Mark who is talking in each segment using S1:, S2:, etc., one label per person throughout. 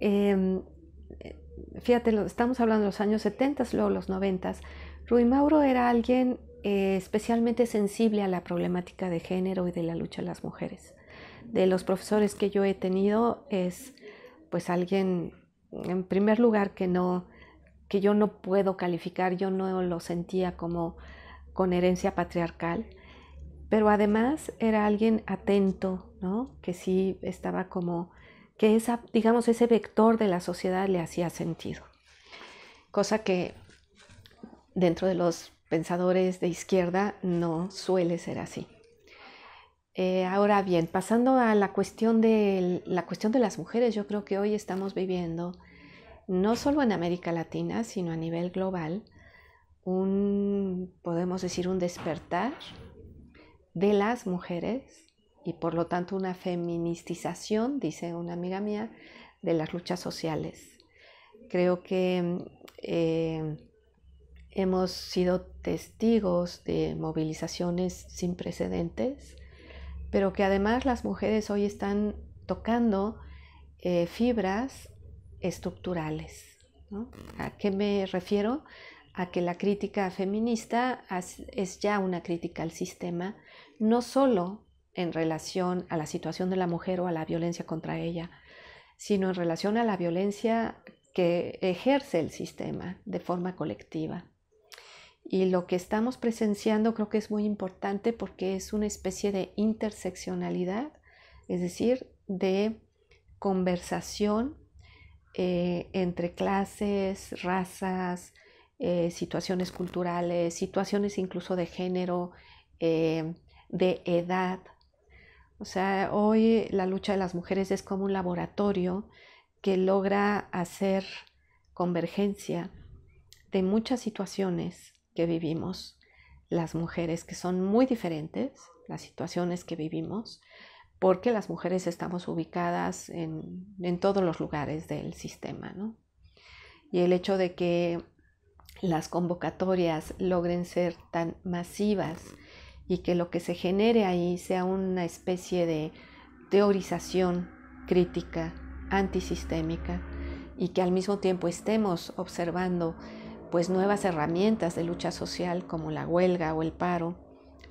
S1: Em, eh, fíjate, estamos hablando de los años 70, luego los 90, Rui Mauro era alguien eh, especialmente sensible a la problemática de género y de la lucha de las mujeres. De los profesores que yo he tenido es pues alguien, en primer lugar, que no, que yo no puedo calificar, yo no lo sentía como con herencia patriarcal, pero además era alguien atento, ¿no? que sí estaba como que esa, digamos, ese vector de la sociedad le hacía sentido. Cosa que dentro de los pensadores de izquierda no suele ser así. Eh, ahora bien, pasando a la cuestión, de, la cuestión de las mujeres, yo creo que hoy estamos viviendo, no solo en América Latina, sino a nivel global, un, podemos decir, un despertar de las mujeres y por lo tanto una feministización, dice una amiga mía, de las luchas sociales. Creo que eh, hemos sido testigos de movilizaciones sin precedentes, pero que además las mujeres hoy están tocando eh, fibras estructurales. ¿A qué me refiero? a que la crítica feminista es ya una crítica al sistema, no solo en relación a la situación de la mujer o a la violencia contra ella, sino en relación a la violencia que ejerce el sistema de forma colectiva. Y lo que estamos presenciando creo que es muy importante porque es una especie de interseccionalidad, es decir, de conversación eh, entre clases, razas, eh, situaciones culturales, situaciones incluso de género, eh, de edad, o sea, hoy la lucha de las mujeres es como un laboratorio que logra hacer convergencia de muchas situaciones que vivimos las mujeres, que son muy diferentes las situaciones que vivimos, porque las mujeres estamos ubicadas en, todos los lugares del sistema, ¿no? Y el hecho de que las convocatorias logren ser tan masivas y que lo que se genere ahí sea una especie de teorización crítica, antisistémica, y que al mismo tiempo estemos observando pues nuevas herramientas de lucha social como la huelga o el paro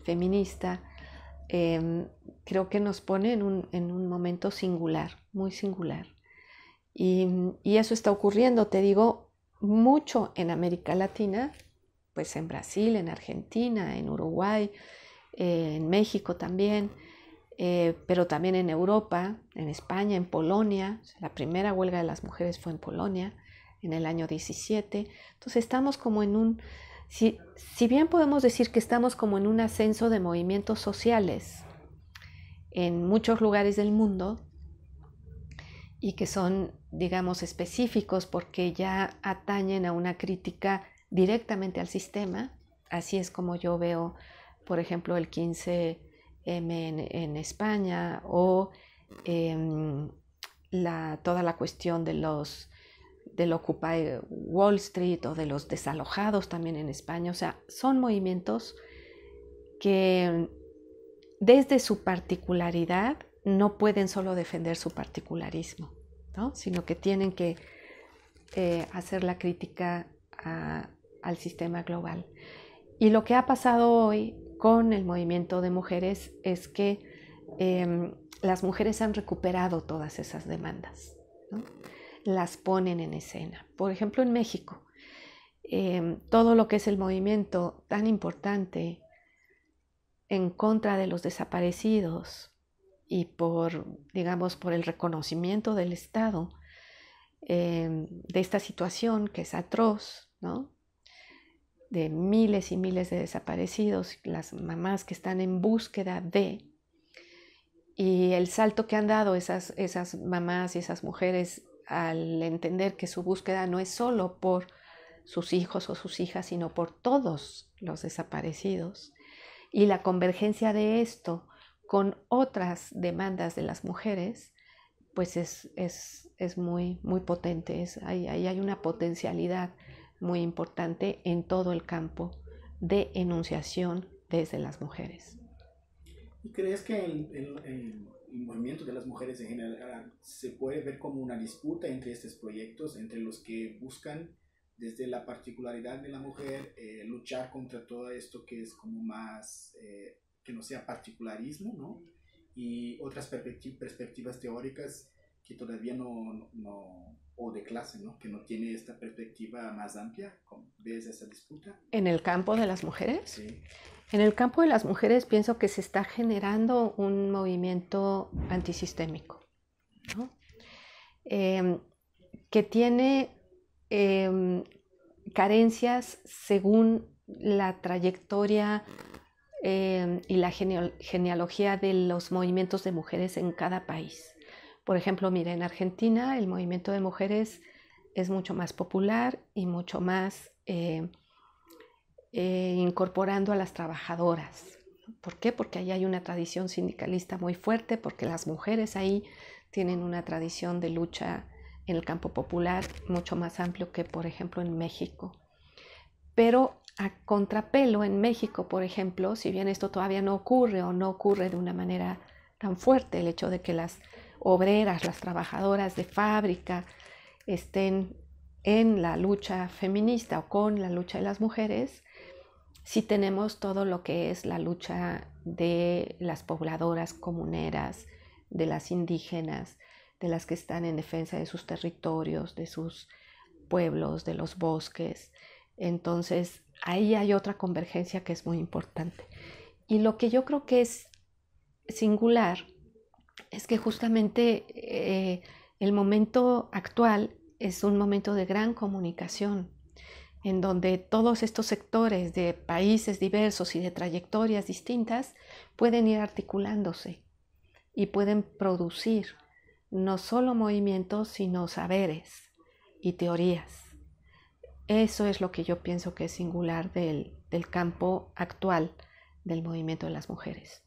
S1: feminista, em, creo que nos pone en un, momento singular, muy singular. Y, y, eso está ocurriendo, te digo, mucho en América Latina, pues en Brasil, en Argentina, en Uruguay, eh, en México también, eh, pero también en Europa, en España, en Polonia. La primera huelga de las mujeres fue en Polonia en el año 17. Entonces estamos como en un, si, si bien podemos decir que estamos como en un ascenso de movimientos sociales en muchos lugares del mundo y que son, digamos, específicos porque ya atañen a una crítica directamente al sistema, así es como yo veo por ejemplo, el 15M en, España o em, toda la cuestión de los del Occupy Wall Street o de los desalojados también en España. O sea, son movimientos que desde su particularidad no pueden solo defender su particularismo, sino que tienen que eh, hacer la crítica al sistema global. Y lo que ha pasado hoy con el movimiento de mujeres es que em, las mujeres han recuperado todas esas demandas, las ponen en escena. Por ejemplo, en México, em, todo lo que es el movimiento tan importante en contra de los desaparecidos y por, digamos, por el reconocimiento del Estado em, de esta situación que es atroz, ¿no? de miles y miles de desaparecidos, las mamás que están en búsqueda de, y el salto que han dado esas, esas mamás y esas mujeres al entender que su búsqueda no es solo por sus hijos o sus hijas, sino por todos los desaparecidos. Y la convergencia de esto con otras demandas de las mujeres, pues es, muy, muy potente. ahí, ahí hay una potencialidad muy importante en todo el campo de enunciación desde las mujeres. ¿Y crees que el, movimiento de las mujeres en general ah, se puede ver como una disputa entre estos proyectos, entre los que buscan desde la particularidad de la mujer eh, luchar contra todo esto que es como más, eh, que no sea particularismo, ¿no? Y otras perspectivas teóricas que todavía no, o de clase, ¿no? Que no tiene esta perspectiva más amplia desde esa disputa. ¿En el campo de las mujeres? Sí. En el campo de las mujeres pienso que se está generando un movimiento antisistémico, em, que tiene em, carencias según la trayectoria em, y la genealogía de los movimientos de mujeres en cada país. Por ejemplo, mira, en Argentina el movimiento de mujeres es mucho más popular y mucho más eh, eh, incorporando a las trabajadoras. ¿Por qué? Porque ahí hay una tradición sindicalista muy fuerte, porque las mujeres ahí tienen una tradición de lucha en el campo popular mucho más amplio que, por ejemplo, en México. Pero a contrapelo en México, por ejemplo, si bien esto todavía no ocurre o no ocurre de una manera tan fuerte, el hecho de que las obreras, las trabajadoras de fábrica estén en la lucha feminista o con la lucha de las mujeres, si tenemos todo lo que es la lucha de las pobladoras comuneras, de las indígenas, de las que están en defensa de sus territorios, de sus pueblos, de los bosques. Entonces, ahí hay otra convergencia que es muy importante. Y lo que yo creo que es singular es que justamente eh, el momento actual es un momento de gran comunicación, en donde todos estos sectores de países diversos y de trayectorias distintas pueden ir articulándose y pueden producir no solo movimientos, sino saberes y teorías. Eso es lo que yo pienso que es singular del campo actual del movimiento de las mujeres.